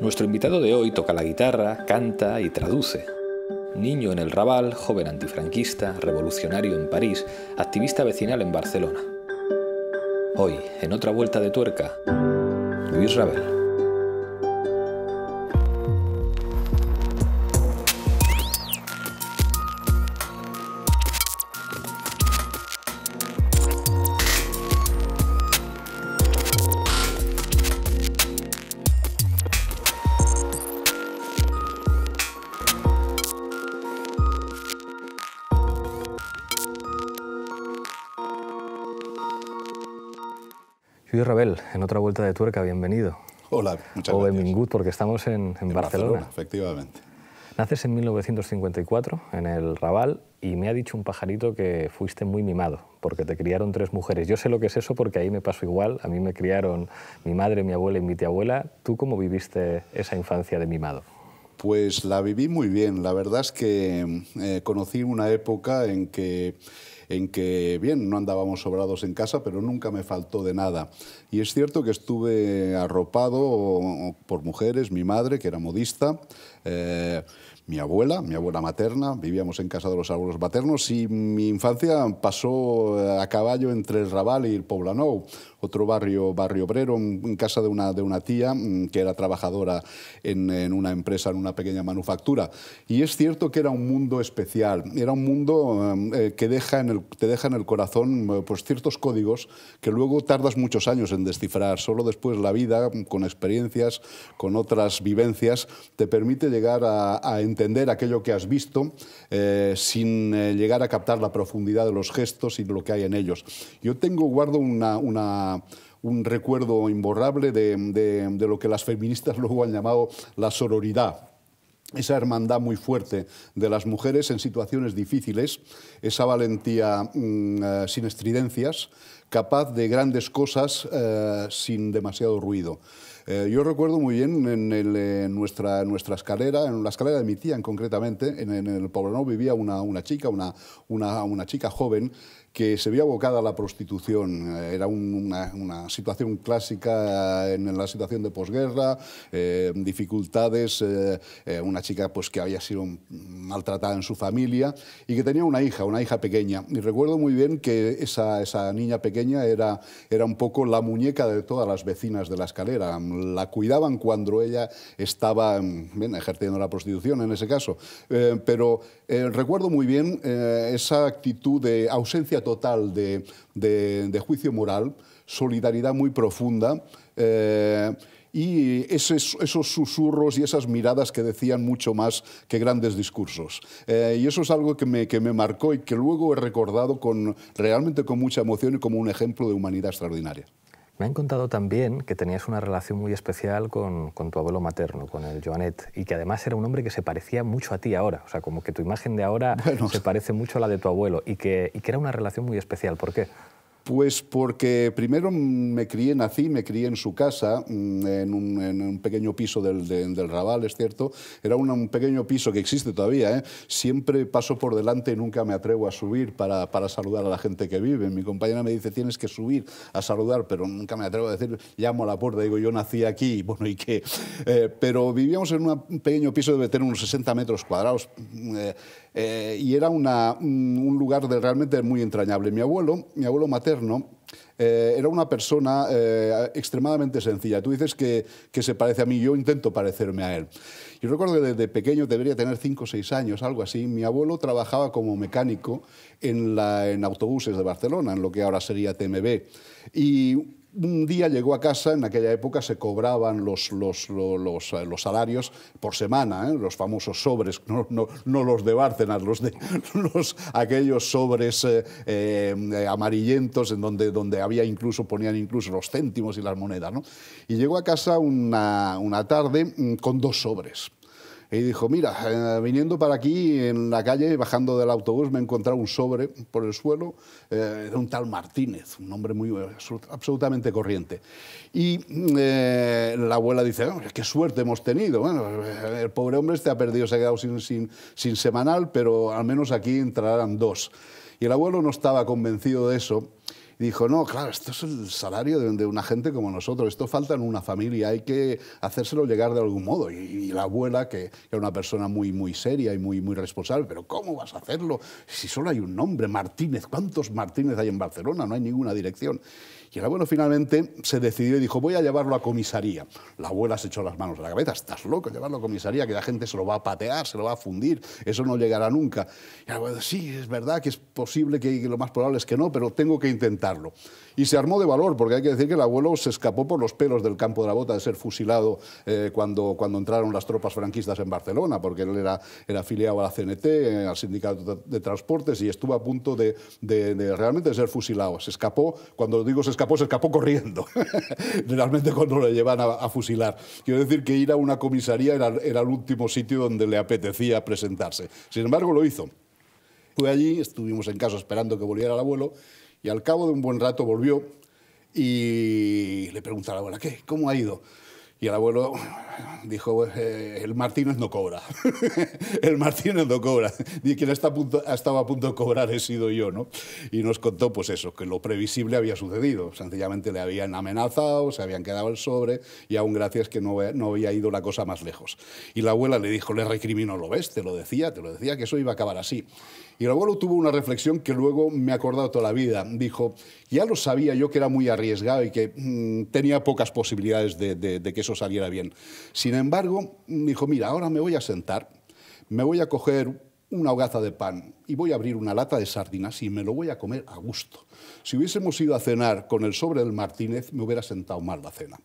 Nuestro invitado de hoy toca la guitarra, canta y traduce. Niño en el Raval, joven antifranquista, revolucionario en París, activista vecinal en Barcelona. Hoy, en otra vuelta de tuerca, Luis Ravel. en otra vuelta de tuerca, bienvenido. Hola, muchas gracias. O Mingut, porque estamos en, Barcelona. Efectivamente. Naces en 1954 en el Raval y me ha dicho un pajarito que fuiste muy mimado porque te criaron tres mujeres. Yo sé lo que es eso porque ahí me pasó igual. A mí me criaron mi madre, mi abuela y mi tía abuela. ¿Tú cómo viviste esa infancia de mimado? Pues la viví muy bien. La verdad es que eh, conocí una época en que en que, bien, no andábamos sobrados en casa, pero nunca me faltó de nada. Y es cierto que estuve arropado por mujeres, mi madre, que era modista, eh, mi abuela, mi abuela materna, vivíamos en casa de los abuelos maternos y mi infancia pasó a caballo entre el Raval y el Poblanou otro barrio, barrio obrero, en, casa de una, de una tía mm, que era trabajadora en, una empresa, en una pequeña manufactura. Y es cierto que era un mundo especial, era un mundo eh, eh, que deja en el, te deja en el corazón eh, pues, ciertos códigos que luego tardas muchos años en descifrar. Solo después la vida, mm, con experiencias, con otras vivencias, te permite llegar a, entender aquello que has visto sin llegar a captar la profundidad de los gestos y lo que hay en ellos. Yo tengo, guardo una un recuerdo imborrable de, lo que las feministas luego han llamado la sororidad esa hermandad muy fuerte de las mujeres en situaciones difíciles, esa valentía mm, eh, sin estridencias, capaz de grandes cosas eh, sin demasiado ruido. Eh, yo recuerdo muy bien en, nuestra, nuestra escalera, en la escalera de mi tía en concretamente, en, el el no vivía una, chica, una, una, una, chica joven que se vio abocada a la prostitución. Eh, era una, situación clásica en la situación de posguerra, eh, dificultades, eh, una chica pues, que había sido maltratada en su familia y que tenía una hija, una hija pequeña. Y recuerdo muy bien que esa, esa niña pequeña era, era un poco la muñeca de todas las vecinas de la escalera. La cuidaban cuando ella estaba bien, ejerciendo la prostitución en ese caso. pero recuerdo muy bien esa actitud de ausencia total de, juicio moral, solidaridad muy profunda. Eh, y esos, susurros y esas miradas que decían mucho más que grandes discursos. Eh, y eso es algo que me, que me, marcó y que luego he recordado con, realmente con mucha emoción y como un ejemplo de humanidad extraordinaria. Me han contado también que tenías una relación muy especial con, tu abuelo materno, con el Joanet, y que además era un hombre que se parecía mucho a ti ahora, o sea, como que tu imagen de ahora se parece mucho a la de tu abuelo, y que, y que era una relación muy especial. ¿Por qué? Pues porque primero me crié, nací, me crié en su casa, mm, en un, pequeño piso del, Raval, es cierto. Era un, pequeño piso que existe todavía. ¿eh? Siempre paso por delante y nunca me atrevo a subir para, saludar a la gente que vive. Mi compañera me dice, tienes que subir a saludar, pero nunca me atrevo a decir, llamo a la puerta, digo, yo nací aquí, bueno, ¿y qué? Eh, pero vivíamos en un pequeño piso, de tener unos 60 metros cuadrados. Mm, eh, eh, y era un lugar de, realmente muy entrañable. Mi abuelo, mi abuelo materno, eh, era una persona eh, extremadamente sencilla. Tú dices que, que, se parece a mí, yo intento parecerme a él. Yo recuerdo que desde pequeño, debería tener 5 o 6 años, algo así, mi abuelo trabajaba como mecánico en, la, en autobuses de Barcelona, en lo que ahora sería TMB. Y un día llegó a casa, en aquella época se cobraban los, los, eh, salarios por semana, ¿eh? los famosos sobres, no, los de Bárcenas, los de los, aquellos sobres eh, amarillentos en donde, donde había incluso, ponían incluso los céntimos y las monedas. ¿no? Y llegó a casa una tarde mm, con dos sobres. Y dijo, mira, eh, viniendo para aquí en la calle, bajando del autobús, me encontraba un sobre por el suelo, de eh, un tal Martínez, un hombre muy, absolutamente corriente. Y eh, la abuela dice, oh, qué suerte hemos tenido. Bueno, el pobre hombre este ha perdido, se ha quedado sin semanal, pero al menos aquí entrarán dos. Y el abuelo no estaba convencido de eso y dijo, no, claro, esto es el salario de, una gente como nosotros, esto falta en una familia, hay que hacérselo llegar de algún modo. Y, la abuela, que era una persona muy, muy seria y muy, muy responsable, pero ¿cómo vas a hacerlo si solo hay un nombre, Martínez? ¿Cuántos Martínez hay en Barcelona? No hay ninguna dirección. Y el abuelo finalmente se decidió y dijo, voy a llevarlo a comisaría. La abuela se echó las manos a la cabeza, estás loco, llevarlo a comisaría, que la gente se lo va a patear, se lo va a fundir, eso no llegará nunca. Y el abuelo, sí, es verdad que es posible, que lo más probable es que no, pero tengo que intentar y se armó de valor, porque hay que decir que el abuelo se escapó por los pelos del campo de la bota de ser fusilado eh, cuando, cuando entraron las tropas franquistas en Barcelona, porque él era, era afiliado a la CNT, eh, al Sindicato de Transportes, y estuvo a punto de, de realmente ser fusilado. Se escapó, cuando digo se escapó, se escapó corriendo, realmente cuando lo llevan a, a, fusilar. Quiero decir que ir a una comisaría era, era el último sitio donde le apetecía presentarse. Sin embargo, lo hizo. Fue allí, estuvimos en casa esperando que volviera el abuelo, y al cabo de un buen rato volvió y le preguntó a la abuela, ¿qué? ¿Cómo ha ido? Y el abuelo dijo, eh, el Martínez no cobra, el Martínez no cobra. Y quien hasta punto, estaba a punto de cobrar he sido yo, ¿no? Y nos contó, pues eso, que lo previsible había sucedido. Sencillamente le habían amenazado, se habían quedado el sobre y aún gracias que no, había ido la cosa más lejos. Y la abuela le dijo, le recrimino, lo ves, te lo decía, te lo decía, que eso iba a acabar así. Y abuelo tuvo una reflexión que luego me ha acordado toda la vida. Dijo, ya lo sabía yo que era muy arriesgado y que mm, tenía pocas posibilidades de, de que eso saliera bien. Sin embargo, mm, dijo, mira, ahora me voy a sentar, me voy a coger una hogaza de pan y voy a abrir una lata de sardinas y me lo voy a comer a gusto. Si hubiésemos ido a cenar con el sobre del Martínez, me hubiera sentado mal la cena.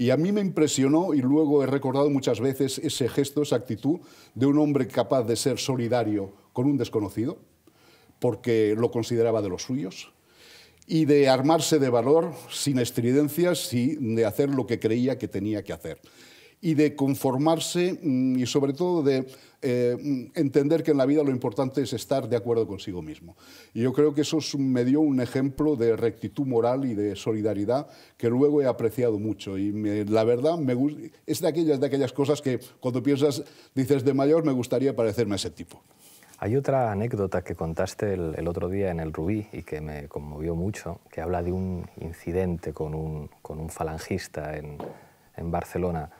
Y a mí me impresionó, y luego he recordado muchas veces ese gesto, esa actitud de un hombre capaz de ser solidario con un desconocido, porque lo consideraba de los suyos, y de armarse de valor sin estridencias y de hacer lo que creía que tenía que hacer y de conformarse mm, y sobre todo de eh, mm, entender que en la vida lo importante es estar de acuerdo consigo mismo. Y yo creo que eso me dio un ejemplo de rectitud moral y de solidaridad que luego he apreciado mucho. Y la verdad, es de aquellas, de aquellas cosas que cuando piensas, dices, de mayor me gustaría parecerme a ese tipo. Hay otra anécdota que contaste el, otro día en el Rubí y que me conmovió mucho, que habla de un incidente con un, con un falangista en, en Barcelona.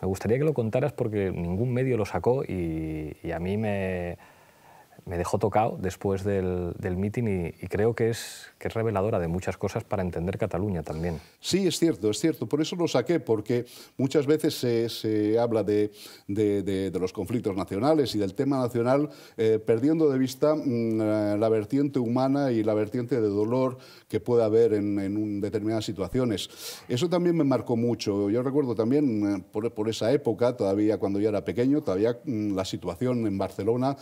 Me gustaría que lo contaras porque ningún medio lo sacó y, a mí me, me dejó tocado después del, del y, creo que es, que es reveladora de muchas cosas para entender Cataluña también. Sí, es cierto, es cierto. Por eso lo saqué, porque muchas veces se, se habla de, de, de, los conflictos nacionales y del tema nacional eh, perdiendo de vista mm, eh, la vertiente humana y la vertiente de dolor que puede haber en, en determinadas situaciones. Eso también me marcó mucho. Yo recuerdo también eh, por, por esa época, todavía cuando yo era pequeño, todavía mm, la situación en Barcelona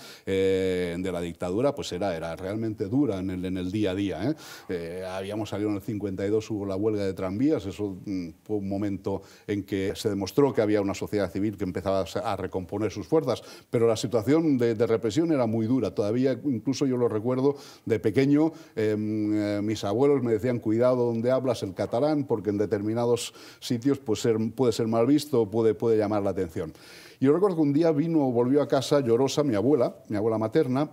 de, la dictadura, pues era, era realmente dura en el, en el día a día. ¿eh? eh habíamos salido en el 52, hubo la huelga de tranvías, eso mm, fue un momento en que se demostró que había una sociedad civil que empezaba a recomponer sus fuerzas, pero la situación de, represión era muy dura. Todavía, incluso yo lo recuerdo de pequeño, em, eh, mis abuelos me decían, cuidado donde hablas el catalán, porque en determinados sitios puede ser, puede ser mal visto, puede, puede llamar la atención. Y yo recuerdo que un día vino, volvió a casa llorosa mi abuela, mi abuela materna,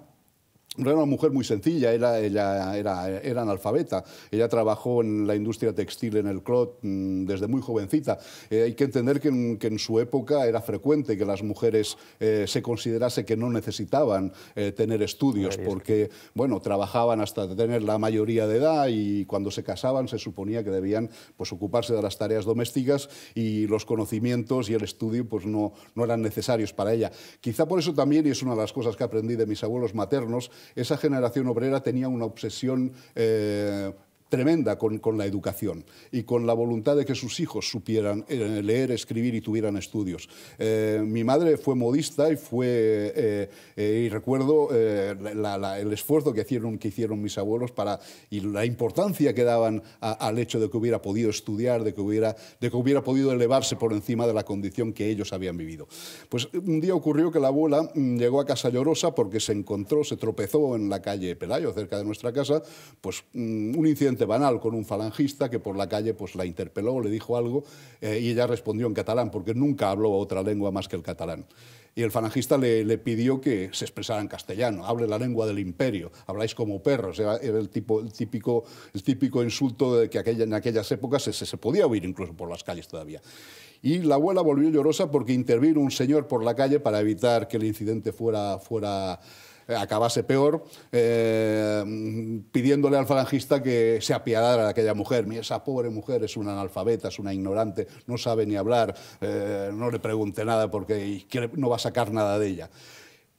era una mujer muy sencilla, era, ella era, era, analfabeta. Ella trabajó en la industria textil en el Clot mm, desde muy jovencita. Eh, hay que entender que en, su época era frecuente que las mujeres eh, se considerase que no necesitaban eh, tener estudios, porque bueno, trabajaban hasta tener la mayoría de edad y cuando se casaban se suponía que debían pues, ocuparse de las tareas domésticas y los conocimientos y el estudio pues, no, no eran necesarios para ella. Quizá por eso también, y es una de las cosas que aprendí de mis abuelos maternos, esa generación obrera tenía una obsesión eh, tremenda con, con, la educación y con la voluntad de que sus hijos supieran eh, leer, escribir y tuvieran estudios. Eh, mi madre fue modista y fue eh, y recuerdo el esfuerzo que hicieron, que hicieron mis abuelos para y la importancia que daban al hecho de que hubiera podido estudiar, de que hubiera, de que hubiera podido elevarse por encima de la condición que ellos habían vivido. Pues un día ocurrió que la abuela mm, llegó a casa llorosa porque se encontró, se tropezó en la calle Pelayo, cerca de nuestra casa, pues mm, un incidente banal con un falangista que por la calle pues, la interpeló, le dijo algo eh, y ella respondió en catalán porque nunca habló otra lengua más que el catalán. Y el falangista le, pidió que se expresara en castellano, hable la lengua del imperio, habláis como perros, era, el, tipo, el, típico, el típico insulto de que aquella, en aquellas épocas se, podía oír incluso por las calles todavía. Y la abuela volvió llorosa porque intervino un señor por la calle para evitar que el incidente fuera... fuera eh, acabase peor, eh, pidiéndole al falangista que se apiadara de aquella mujer. Esa pobre mujer es una analfabeta, es una ignorante, no sabe ni hablar, eh, no le pregunte nada porque no va a sacar nada de ella.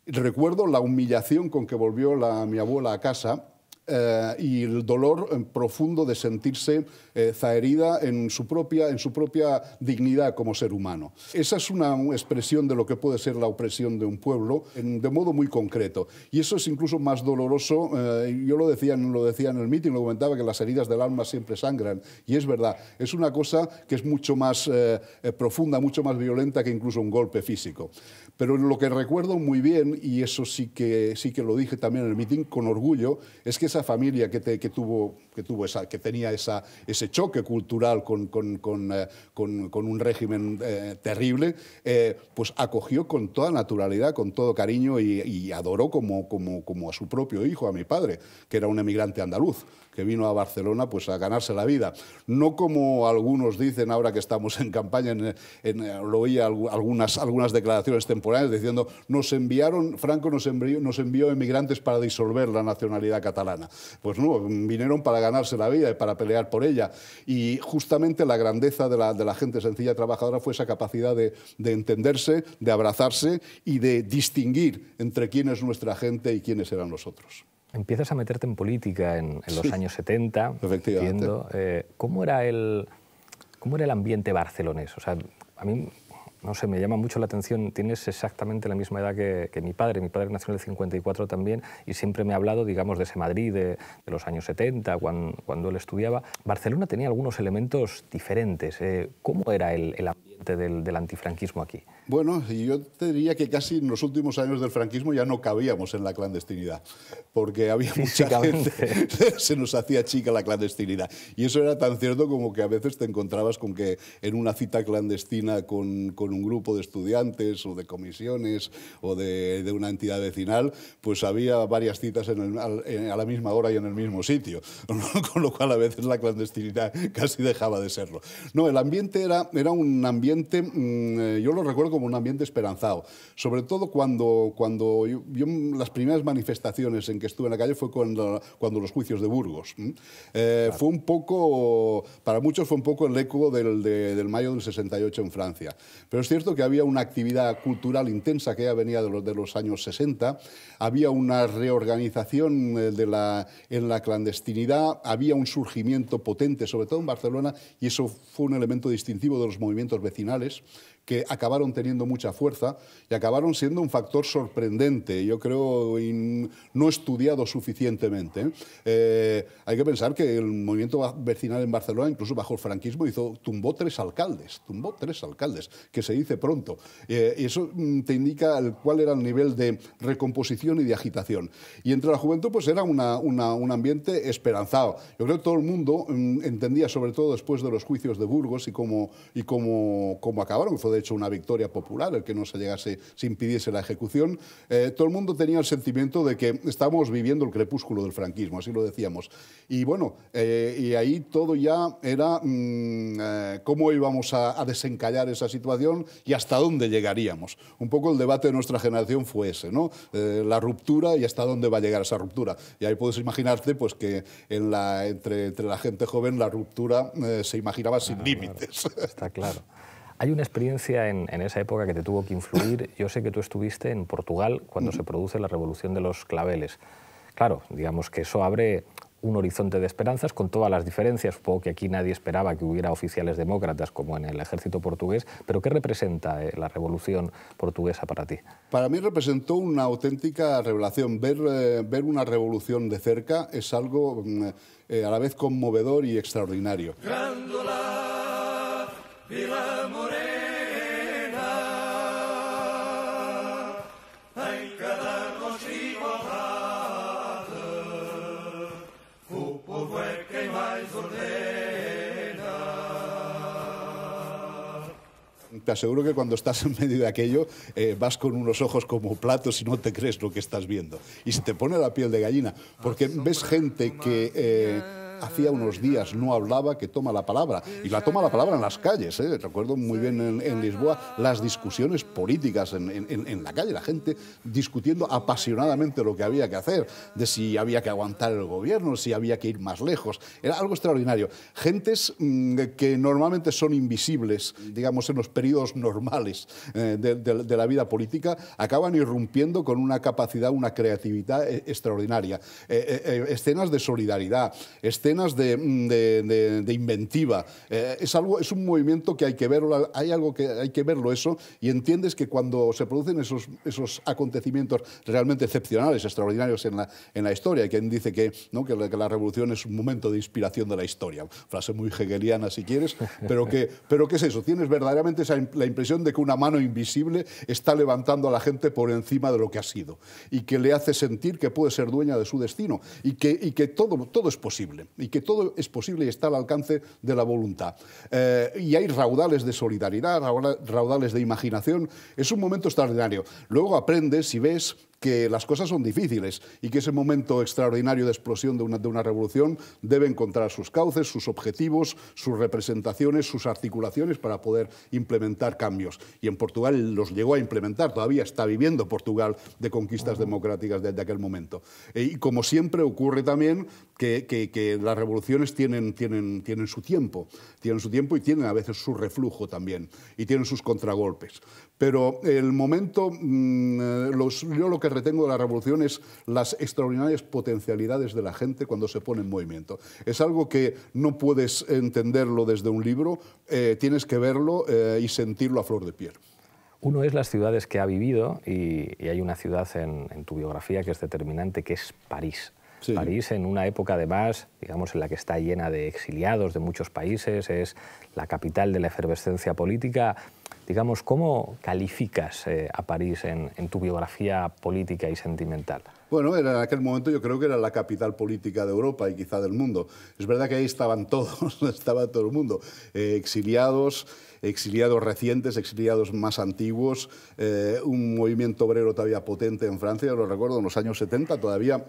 Recuerdo la humillación con que volvió mi abuela a casa eh, y el dolor eh, profundo de sentirse eh, zaherida en su, propia, en su propia dignidad como ser humano. Esa es una expresión de lo que puede ser la opresión de un pueblo de modo muy concreto. Y eso es incluso más doloroso, yo lo decía, lo decía en el mitin, lo comentaba, que las heridas del alma siempre sangran. Y es verdad, es una cosa que es mucho más profunda, mucho más violenta que incluso un golpe físico. Pero lo que recuerdo muy bien, y eso sí que, sí que lo dije también en el mitin con orgullo, es que esa familia que, tuvo, que, tuvo esa, que tenía ese choque cultural con, eh, un régimen eh, terrible, eh, pues acogió con toda naturalidad, con todo cariño y, adoró como, como, como a su propio hijo, a mi padre, que era un emigrante andaluz que vino a Barcelona pues a ganarse la vida. No como algunos dicen ahora que estamos en campaña, en, eh, lo oía algunas, algunas declaraciones temporales diciendo nos enviaron, Franco nos envió, nos envió emigrantes para disolver la nacionalidad catalana. Pues no, vinieron para ganarse la vida y para pelear por ella. Y justamente la grandeza de la, gente sencilla trabajadora fue esa capacidad de, de entenderse, de abrazarse y de distinguir entre quién es nuestra gente y quiénes eran los otros empiezas a meterte en política en, los años 70. Efectivamente. Eh, ¿cómo, era el, ¿Cómo era el ambiente barcelonés? O sea, a mí no sé, me llama mucho la atención, tienes exactamente la misma edad que, mi padre, mi padre nació en el 54 también, y siempre me ha hablado, digamos, de ese Madrid de, los años 70, cuando, él estudiaba. Barcelona tenía algunos elementos diferentes. Eh, ¿Cómo era el, ambiente del, antifranquismo aquí? Bueno, yo te diría que casi en los últimos años del franquismo ya no cabíamos en la clandestinidad, porque había mucha gente, se nos hacía chica la clandestinidad. Y eso era tan cierto como que a veces te encontrabas con que en una cita clandestina con un grupo de estudiantes o de comisiones o de, de una entidad vecinal, pues había varias citas en eh, a la misma hora y en el mismo sitio, con lo cual a veces la clandestinidad casi dejaba de serlo. No, el ambiente era, era un ambiente, mm, eh, yo lo recuerdo como un ambiente esperanzado, sobre todo cuando, cuando yo, las primeras manifestaciones en que estuve en la calle fue cuando, cuando los juicios de Burgos. Eh, fue un poco, para muchos fue un poco el eco del, del mayo del 68 en Francia, pero es cierto que había una actividad cultural intensa que ya venía de los, años 60, había una reorganización eh, en la clandestinidad, había un surgimiento potente, sobre todo en Barcelona, y eso fue un elemento distintivo de los movimientos vecinales que acabaron teniendo mucha fuerza y acabaron siendo un factor sorprendente, yo creo, no estudiado suficientemente. ¿eh? Eh, hay que pensar que el movimiento vecinal en Barcelona, incluso bajo el franquismo, hizo, tumbó tres alcaldes, tumbó tres alcaldes, que se dice pronto. Eh, y eso mm, te indica el, cuál era el nivel de recomposición y de agitación. Y entre la juventud, pues era una, un ambiente esperanzado. Yo creo que todo el mundo mm, entendía, sobre todo después de los juicios de Burgos y cómo, y cómo, cómo acabaron, de hecho una victoria popular, el que no se llegase, se impidiese la ejecución, eh, todo el mundo tenía el sentimiento de que estábamos viviendo el crepúsculo del franquismo, así lo decíamos. Y bueno, eh, y ahí todo ya era mm, eh, cómo íbamos a, desencallar esa situación y hasta dónde llegaríamos. Un poco el debate de nuestra generación fue ese, ¿no? la ruptura y hasta dónde va a llegar esa ruptura. Y ahí puedes imaginarte pues, que en la, entre, entre la gente joven la ruptura se imaginaba sin ah, límites. está claro. Hay una experiencia en, esa época que te tuvo que influir. Yo sé que tú estuviste en Portugal cuando mm. se produce la revolución de los claveles. Claro, digamos que eso abre un horizonte de esperanzas con todas las diferencias. Supongo que aquí nadie esperaba que hubiera oficiales demócratas como en el ejército portugués, pero ¿qué representa eh, la revolución portuguesa para ti? Para mí representó una auténtica revelación. Ver, eh, ver una revolución de cerca es algo mm, eh, a la vez conmovedor y extraordinario. te aseguro que cuando estás en medio de aquello eh, vas con unos ojos como platos y no te crees lo que estás viendo. Y se te pone la piel de gallina, porque ves gente que... Eh, hacía unos días no hablaba, que toma la palabra. Y la toma la palabra en las calles. ¿eh? Recuerdo muy bien en, Lisboa las discusiones políticas en, la calle, la gente discutiendo apasionadamente lo que había que hacer, de si había que aguantar el gobierno, si había que ir más lejos. Era algo extraordinario. Gentes mm, que normalmente son invisibles, digamos, en los periodos normales eh, de, la vida política, acaban irrumpiendo con una capacidad, una creatividad eh, extraordinaria. escenas de solidaridad, escenas Mm, de, inventiva. Eh, es, algo, es un movimiento que hay que verlo, hay algo que hay que verlo eso, y entiendes que cuando se producen esos, esos acontecimientos realmente excepcionales, extraordinarios en la, en la historia, hay quien dice que, ¿no? que, la, revolución es un momento de inspiración de la historia, frase muy hegeliana si quieres, pero que, pero que es eso, tienes verdaderamente la impresión de que una mano invisible está levantando a la gente por encima de lo que ha sido, y que le hace sentir que puede ser dueña de su destino, y que, y que todo, todo es posible y que todo es posible y está al alcance de la voluntad. Eh, y hay raudales de solidaridad, raudales de imaginación. Es un momento extraordinario. Luego aprendes y ves que las cosas son difíciles y que ese momento extraordinario de explosión de una, de una revolución debe encontrar sus cauces, sus objetivos, sus representaciones, sus articulaciones para poder implementar cambios. Y en Portugal los llegó a implementar, todavía está viviendo Portugal de conquistas democráticas desde aquel momento. Eh, y como siempre ocurre también que, que, las revoluciones tienen, tienen, tienen su tiempo, tienen su tiempo y tienen a veces su reflujo también, y tienen sus contragolpes. Pero el momento, mm, eh, yo lo que retengo de la revolución es las extraordinarias potencialidades de la gente cuando se pone en movimiento. Es algo que no puedes entenderlo desde un libro, eh, tienes que verlo eh, y sentirlo a flor de piel. Uno es las ciudades que ha vivido y, hay una ciudad en, tu biografía que es determinante, que es París. París en una época además, digamos, en la que está llena de exiliados de muchos países, es la capital de la efervescencia política. Digamos, ¿cómo calificas eh, a París en, tu biografía política y sentimental? Bueno, era en aquel momento yo creo que era la capital política de Europa y quizá del mundo. Es verdad que ahí estaban todos, estaba todo el mundo, eh, exiliados, exiliados recientes, exiliados más antiguos, eh, un movimiento obrero todavía potente en Francia, lo recuerdo en los años 70 todavía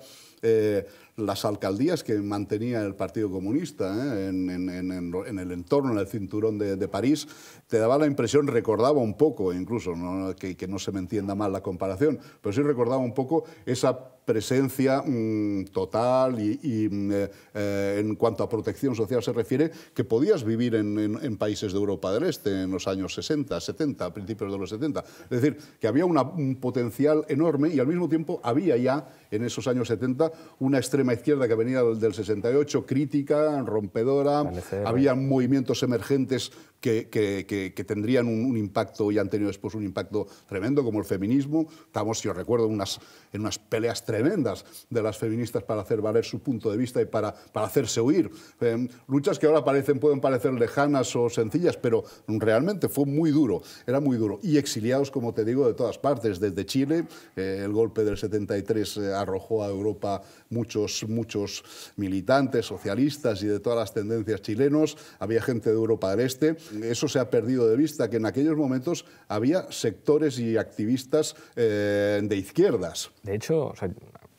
las alcaldías que mantenía el Partido Comunista ¿eh? en, el entorno, en el cinturón de, París, te daba la impresión, recordaba un poco, incluso, Que, no se me entienda mal la comparación, pero sí recordaba un poco esa presencia mm, total y, mm, eh, eh, en cuanto a protección social se refiere, que podías vivir en, países de Europa del Este en los años 60, 70, a principios de los 70. Es decir, que había un potencial enorme y al mismo tiempo había ya en esos años 70 una extrema izquierda que venía del 68, crítica, rompedora, había movimientos emergentes que, tendrían un, impacto y han tenido después un impacto tremendo, como el feminismo. Estamos, si os recuerdo, unas, en unas peleas tremendas de las feministas para hacer valer su punto de vista y para, para hacerse oír. Em, luchas que ahora parecen, pueden parecer lejanas o sencillas, pero realmente fue muy duro, era muy duro. Y exiliados, como te digo, de todas partes, desde Chile, eh, el golpe del 73 eh, arrojó a Europa muchos, muchos militantes socialistas y de todas las tendencias chilenos, había gente de Europa del Este. Eso se ha perdido de vista, que en aquellos momentos había sectores y activistas eh, de izquierdas. De hecho,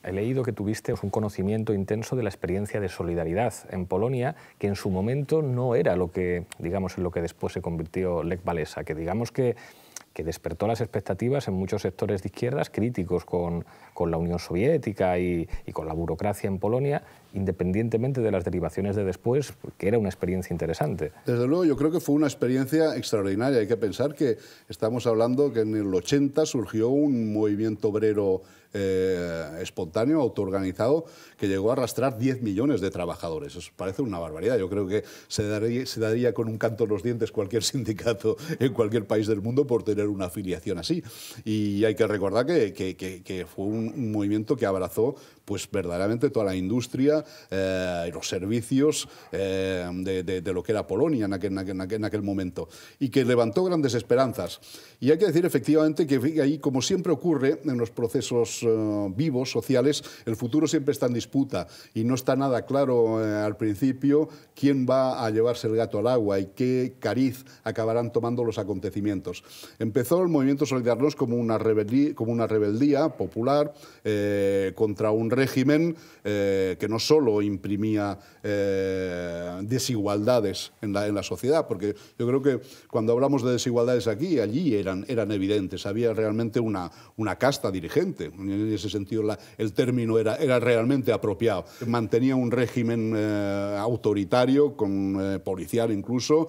he leído que tuviste un conocimiento intenso de la experiencia de solidaridad en Polonia, que en su momento no era lo que, digamos, en lo que después se convirtió Lech Walesa, que digamos que que despertó las expectativas en muchos sectores de izquierdas críticos con, la Unión Soviética y, y, con la burocracia en Polonia independientemente de las derivaciones de después, que era una experiencia interesante. Desde luego, yo creo que fue una experiencia extraordinaria. Hay que pensar que estamos hablando que en el 80 surgió un movimiento obrero eh, espontáneo, autoorganizado, que llegó a arrastrar 10 millones de trabajadores. Eso parece una barbaridad. Yo creo que se daría, se daría con un canto en los dientes cualquier sindicato en cualquier país del mundo por tener una afiliación así. Y hay que recordar que, fue un, movimiento que abrazó pues verdaderamente toda la industria, eh, y los servicios eh, de, lo que era Polonia en aquel, en aquel, momento, y que levantó grandes esperanzas. Y hay que decir efectivamente que ahí, como siempre ocurre en los procesos eh, vivos, sociales, el futuro siempre está en disputa y no está nada claro al principio quién va a llevarse el gato al agua y qué cariz acabarán tomando los acontecimientos. Empezó el movimiento Solidarnos como una como una rebeldía popular contra un régimen que no solo solo imprimía eh, desigualdades en la, sociedad, porque yo creo que cuando hablamos de desigualdades aquí allí eran, eran evidentes, había realmente una, una casta dirigente, en ese sentido el término era, era realmente apropiado. Mantenía un régimen eh, autoritario, con, eh, policial incluso,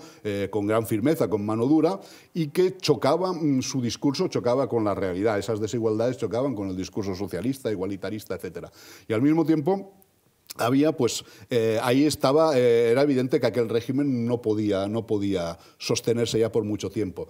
con gran firmeza, con mano dura, y que chocaba, mm, su discurso chocaba con la realidad, esas desigualdades chocaban con el discurso socialista, igualitarista, etc. Y al mismo tiempo, había, pues eh, ahí estaba, eh, era evidente que aquel régimen no podía, no podía sostenerse ya por mucho tiempo.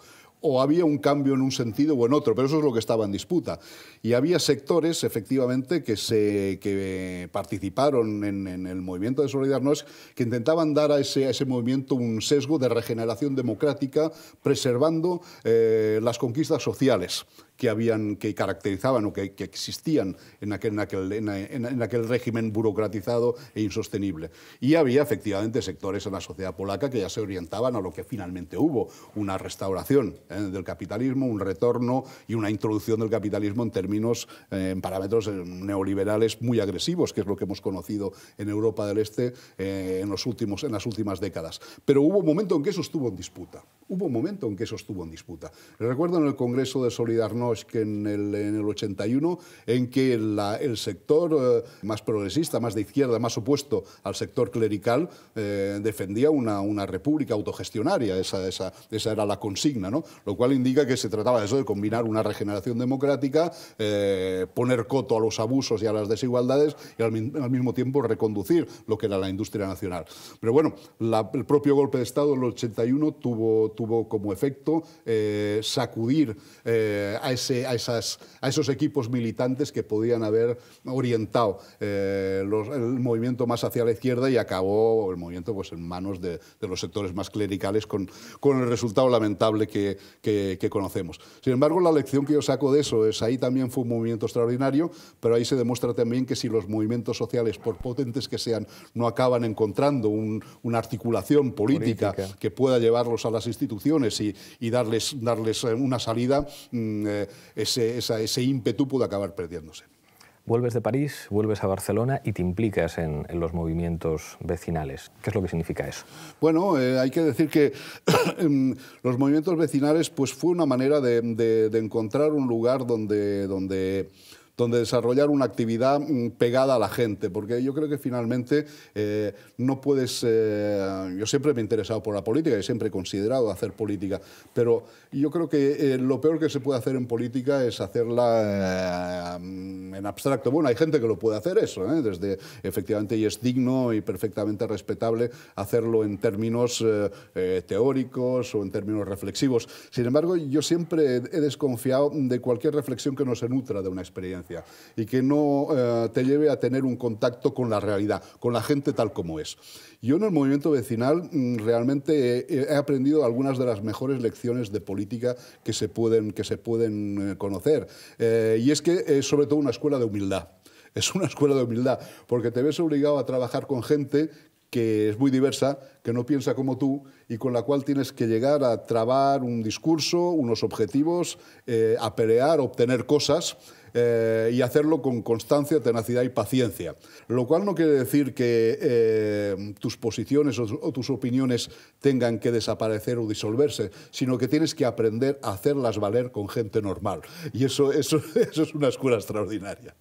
O había un cambio en un sentido o en otro, pero eso es lo que estaba en disputa. Y había sectores, efectivamente, que, se, participaron en, el movimiento de solidaridad, que intentaban dar a ese, a ese movimiento un sesgo de regeneración democrática, preservando eh, las conquistas sociales que, habían, que caracterizaban o que, existían en aquel, en, aquel, en aquel, régimen burocratizado e insostenible. Y había efectivamente sectores en la sociedad polaca que ya se orientaban a lo que finalmente hubo, una restauración eh, del capitalismo, un retorno y una introducción del capitalismo en términos, eh, en parámetros eh, neoliberales muy agresivos, que es lo que hemos conocido en Europa del Este en, los últimos, en las últimas décadas. Pero hubo un momento en que eso estuvo en disputa. Hubo un momento en que eso estuvo en disputa. Recuerdo en el Congreso de Solidaridad que en el, 81, en que el sector eh, más progresista, más de izquierda, más opuesto al sector clerical, eh, defendía una, república autogestionaria. Esa, esa, esa era la consigna, ¿no? lo cual indica que se trataba de eso, de combinar una regeneración democrática, eh, poner coto a los abusos y a las desigualdades y al, mismo tiempo reconducir lo que era la industria nacional. Pero bueno, el propio golpe de Estado del 81 tuvo, tuvo como efecto sacudir a a, esas, a, esos equipos militantes que podían haber orientado eh, el movimiento más hacia la izquierda y acabó el movimiento pues, en manos de, los sectores más clericales con, con el resultado lamentable que, conocemos. Sin embargo, la lección que yo saco de eso es ahí también fue un movimiento extraordinario, pero ahí se demuestra también que si los movimientos sociales, por potentes que sean, no acaban encontrando una articulación política, que pueda llevarlos a las instituciones y, darles, darles eh, una salida, mm, eh, ese, ímpetu pudo acabar perdiéndose. Vuelves de París, vuelves a Barcelona y te implicas en, los movimientos vecinales. ¿Qué es lo que significa eso? Bueno, eh, hay que decir que em, los movimientos vecinales pues, fue una manera de, encontrar un lugar donde donde desarrollar una actividad mm, pegada a la gente, porque yo creo que finalmente eh, no puedes... Eh, yo siempre me he interesado por la política y siempre he considerado hacer política, pero yo creo que eh, lo peor que se puede hacer en política es hacerla en abstracto. Bueno, hay gente que lo puede hacer eso, desde efectivamente, y es digno y perfectamente respetable hacerlo en términos teóricos o en términos reflexivos. Sin embargo, yo siempre he desconfiado de cualquier reflexión que no se nutra de una experiencia y que no eh, te lleve a tener un contacto con la realidad, con la gente tal como es. Yo en el movimiento vecinal mm, realmente he, aprendido algunas de las mejores lecciones de política que se pueden, que se pueden eh, conocer. Eh, y es que es sobre todo una escuela de humildad. Es una escuela de humildad, porque te ves obligado a trabajar con gente que es muy diversa, que no piensa como tú y con la cual tienes que llegar a trabar un discurso, unos objetivos, a pelear, obtener cosas. Eh, y hacerlo con constancia, tenacidad y paciencia. Lo cual no quiere decir que eh, tus posiciones o, tus opiniones tengan que desaparecer o disolverse, sino que tienes que aprender a hacerlas valer con gente normal. Y eso, eso, es una escuela extraordinaria.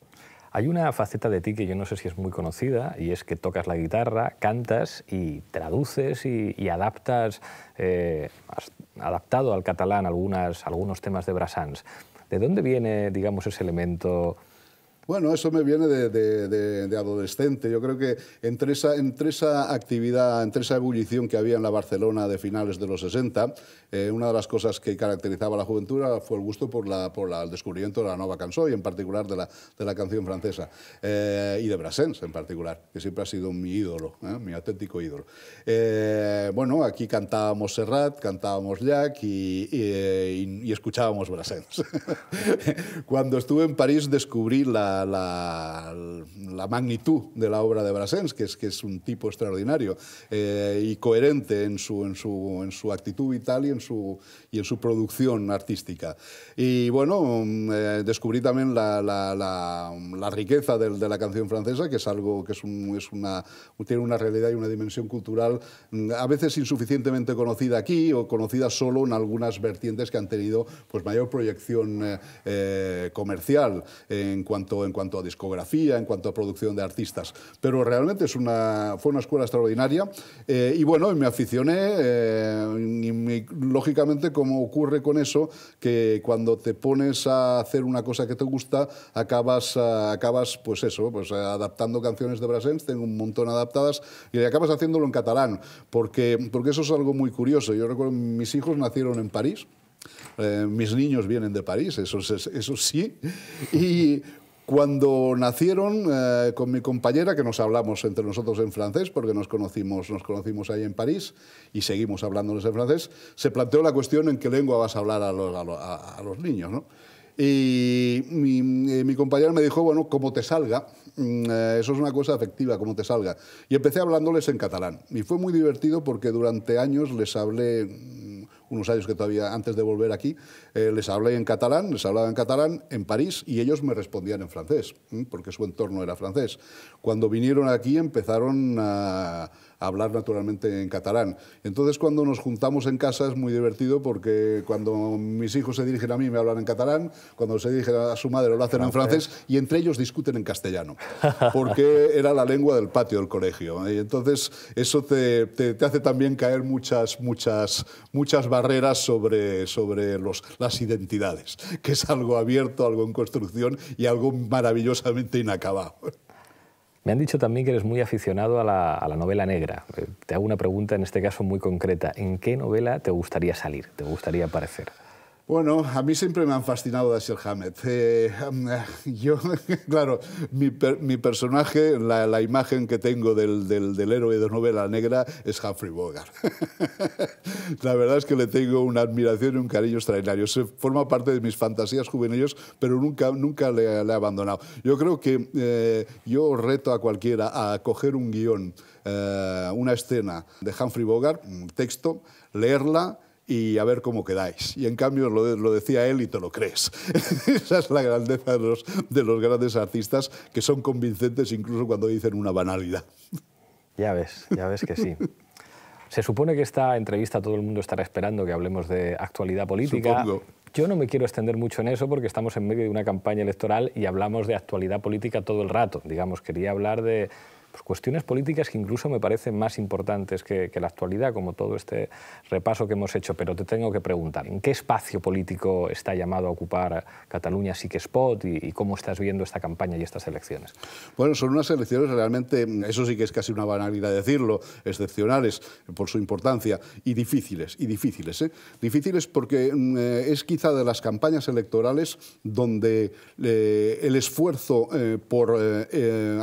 Hay una faceta de ti que yo no sé si es muy conocida y es que tocas la guitarra, cantas y traduces y, adaptas, eh, has adaptado al catalán algunas, algunos temas de Brassens. ¿De dónde viene, digamos, ese elemento? Bueno, eso me viene de, adolescente. Yo creo que entre esa, entre esa, actividad, entre esa ebullición que había en la Barcelona de finales de los 60, eh, una de las cosas que caracterizaba a la juventud fue el gusto por, la, por el descubrimiento de la nueva canción y en particular de la, la canción francesa eh, y de Brassens en particular, que siempre ha sido mi ídolo, eh, mi auténtico ídolo. bueno, aquí cantábamos Serrat, cantábamos Jacques y, y, y escuchábamos Brassens. Cuando estuve en París descubrí la la, magnitud de la obra de Brasens, que es, que es un tipo extraordinario eh, y coherente en su, en, su, en su actitud vital y en su, y en su producción artística. Y bueno, mm, eh, descubrí también la, la riqueza de, la canción francesa, que es algo que es, una, tiene una realidad y una dimensión cultural mm, a veces insuficientemente conocida aquí o conocida solo en algunas vertientes que han tenido pues, mayor proyección eh, comercial en cuanto en cuanto a discografía, en cuanto a producción de artistas. Pero realmente es una, fue una escuela extraordinaria. Eh, y bueno, me aficioné, eh, y lógicamente, como ocurre con eso, que cuando te pones a hacer una cosa que te gusta, acabas, ah, acabas pues eso, pues adaptando canciones de Brasens tengo un montón adaptadas, y acabas haciéndolo en catalán, porque, porque eso es algo muy curioso. Yo recuerdo, mis hijos nacieron en París. Eh, mis niños vienen de París, eso, eso, eso sí. Y cuando nacieron eh, con mi compañera, que nos hablamos entre nosotros en francés, porque nos conocimos, nos conocimos ahí en París y seguimos hablándoles en francés, se planteó la cuestión en qué lengua vas a hablar a los, niños. ¿no? Y mi, eh, mi, compañera me dijo, bueno, como te salga, mm, eh, eso es una cosa afectiva, como te salga. Y empecé hablándoles en catalán. Y fue muy divertido porque durante años les hablé unos años que todavía antes de volver aquí, eh, les hablé en catalán, les hablaba en catalán en París y ellos me respondían en francés, porque su entorno era francés. Cuando vinieron aquí empezaron a hablar naturalmente en catalán. Entonces cuando nos juntamos en casa es muy divertido porque cuando mis hijos se dirigen a mí me hablan en catalán, cuando se dirigen a su madre lo hacen en francés y entre ellos discuten en castellano, porque era la lengua del patio del colegio. Y entonces eso te, hace también caer muchas, muchas, muchas barreras sobre, sobre los, las identidades, que es algo abierto, algo en construcción y algo maravillosamente inacabado. Me han dicho también que eres muy aficionado a la, a la, novela negra. Eh, te hago una pregunta en este caso muy concreta. ¿En qué novela te gustaría salir? ¿Te gustaría aparecer? Bueno, a mí siempre me han fascinado Dashiell Hammett. Eh, eh, yo, claro, mi, personaje, la, imagen que tengo del, héroe de novela negra es Humphrey Bogart. la verdad es que le tengo una admiración y un cariño extraordinario. Se forma parte de mis fantasías juveniles, pero nunca, nunca le, he abandonado. Yo creo que eh, yo reto a cualquiera a coger un guión, una escena de Humphrey Bogart, un texto, leerla y a ver cómo quedáis. Y en cambio lo, lo decía él y te lo crees. Esa es la grandeza de los, de los grandes artistas que son convincentes incluso cuando dicen una banalidad. Ya ves, ya ves que sí. Se supone que esta entrevista todo el mundo estará esperando que hablemos de actualidad política. Yo no me quiero extender mucho en eso porque estamos en medio de una campaña electoral y hablamos de actualidad política todo el rato. Digamos, quería hablar de pues, cuestiones políticas que incluso me parecen más importantes que, la actualidad, como todo este repaso que hemos hecho. Pero te tengo que preguntar, ¿en qué espacio político está llamado a ocupar Cataluña sí que Spot y, cómo estás viendo esta campaña y estas elecciones? Bueno, son unas elecciones realmente, eso sí que es casi una banalidad decirlo, excepcionales por su importancia y difíciles, y difíciles. ¿eh? Difíciles porque mm, es quizá de las campañas electorales donde eh, el esfuerzo eh, por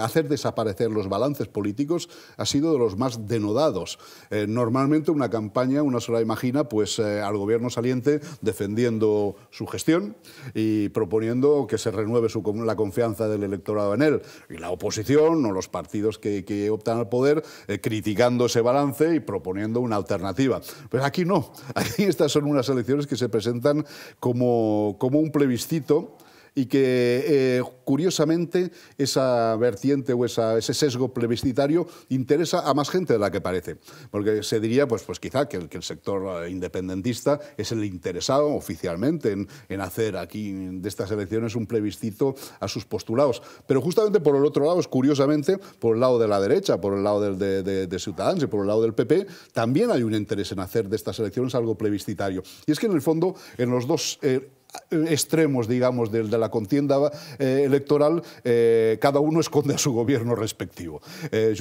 hacer desaparecer los valores balances políticos ha sido de los más denodados. Eh, normalmente una campaña, una sola imagina, pues eh, al gobierno saliente defendiendo su gestión y proponiendo que se renueve la confianza del electorado en él. Y la oposición o los partidos que, optan al poder eh, criticando ese balance y proponiendo una alternativa. Pero aquí no. Aquí estas son unas elecciones que se presentan como, como un plebiscito y que eh, curiosamente esa vertiente o ese sesgo plebiscitario interesa a más gente de la que parece, porque se diría pues, pues quizá que el, que el sector eh, independentista es el interesado oficialmente en, hacer aquí de estas elecciones un plebiscito a sus postulados, pero justamente por el otro lado, es curiosamente por el lado de la derecha, por el lado de, Ciudadanos y por el lado del PP, también hay un interés en hacer de estas elecciones algo plebiscitario. Y es que en el fondo, en los dos... Eh, extremos, digamos, de, la contienda eh, electoral, eh, cada uno esconde a su gobierno respectivo. Eh,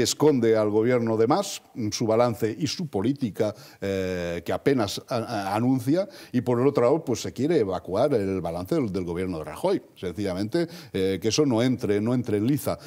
esconde al gobierno de más, mm, su balance y su política eh, que apenas anuncia, y por el otro lado, pues se quiere evacuar el balance del, gobierno de Rajoy, sencillamente, que eso no entre, no entre en liza.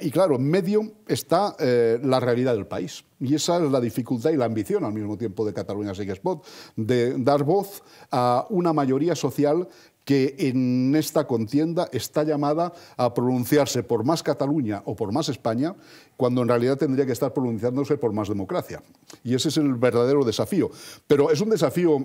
y claro, en medio está la realidad del país. Y esa es la dificultad y la ambición al mismo tiempo de Cataluña Sigue Spot, de dar voz a una mayoría social que en esta contienda está llamada a pronunciarse por más Cataluña o por más España, cuando en realidad tendría que estar pronunciándose por más democracia. Y ese es el verdadero desafío. Pero es un desafío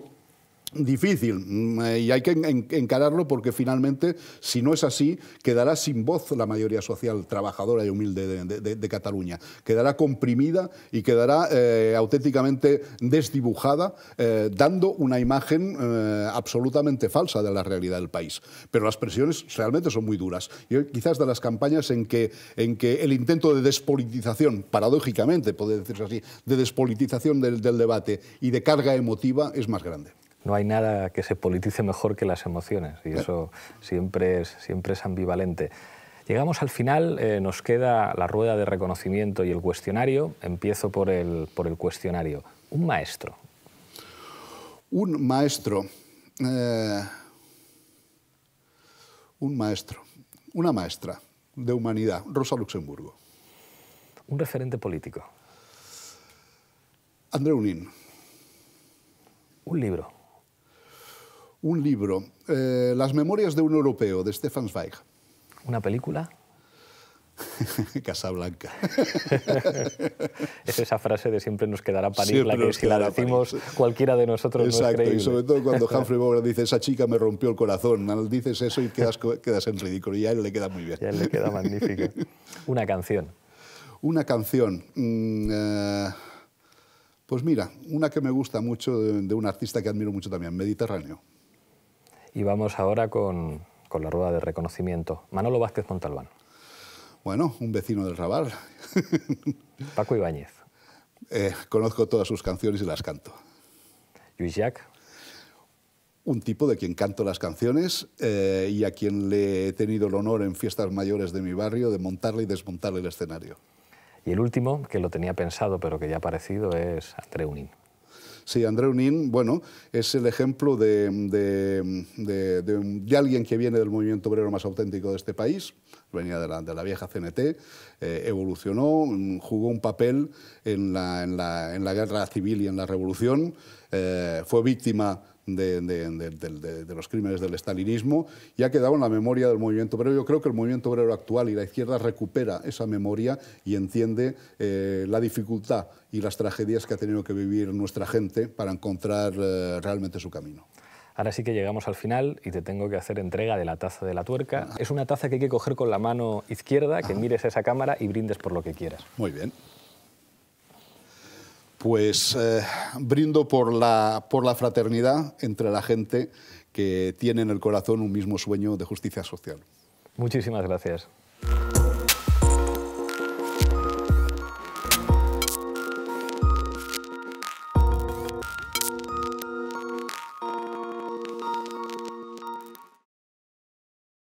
difícil mm, eh, y hay que encararlo porque finalmente, si no es así, quedará sin voz la mayoría social trabajadora y humilde de, Cataluña. Quedará comprimida y quedará eh, auténticamente desdibujada, eh, dando una imagen absolutamente falsa de la realidad del país. Pero las presiones realmente son muy duras. y quizás de las campañas en que, el intento de despolitización, paradójicamente, puede decirse así, de despolitización del debate y de carga emotiva es más grande no hay nada que se politice mejor que las emociones y eso siempre es, siempre es ambivalente. Llegamos al final, eh, nos queda la rueda de reconocimiento y el cuestionario. Empiezo por el, por el cuestionario. Un maestro. Un maestro. Eh, un maestro. Una maestra de humanidad, Rosa Luxemburgo. Un referente político. André Unín. Un libro un libro, eh, Las memorias de un europeo, de Stefan Zweig. ¿Una película? Casablanca. es esa frase de siempre nos quedará París, la que la decimos cualquiera de nosotros Exacto, y sobre todo cuando Humphrey Bogart dice, esa chica me rompió el corazón, dices eso y quedas, en ridículo, y a él le queda muy bien. Y le queda magnífico. Una canción. Una canción. Mm, eh, pues mira, una que me gusta mucho de un artista que admiro mucho también, Mediterráneo. Y vamos ahora con, la rueda de reconocimiento. Manolo Vázquez Montalbán. Bueno, un vecino del Raval. Paco Ibáñez. Eh, conozco todas sus canciones y las canto. Luis Jacques. Un tipo de quien canto las canciones eh, y a quien le he tenido el honor en fiestas mayores de mi barrio de montarle y desmontarle el escenario. Y el último, que lo tenía pensado pero que ya ha aparecido, es André Sí, André Nin, bueno, es el ejemplo de, alguien que viene del movimiento obrero más auténtico de este país, venía de la, la vieja CNT, eh, evolucionó, jugó un papel en la, en, la, guerra civil y en la revolución, eh, fue víctima de, los crímenes del estalinismo y ha quedado en la memoria del movimiento obrero. Yo creo que el movimiento obrero actual y la izquierda recupera esa memoria y entiende eh, la dificultad y las tragedias que ha tenido que vivir nuestra gente para encontrar eh, realmente su camino. Ahora sí que llegamos al final y te tengo que hacer entrega de la taza de la tuerca. Ah. Es una taza que hay que coger con la mano izquierda, que ah. mires a esa cámara y brindes por lo que quieras. Muy bien pues eh, brindo por la, por la fraternidad entre la gente que tiene en el corazón un mismo sueño de justicia social. Muchísimas gracias.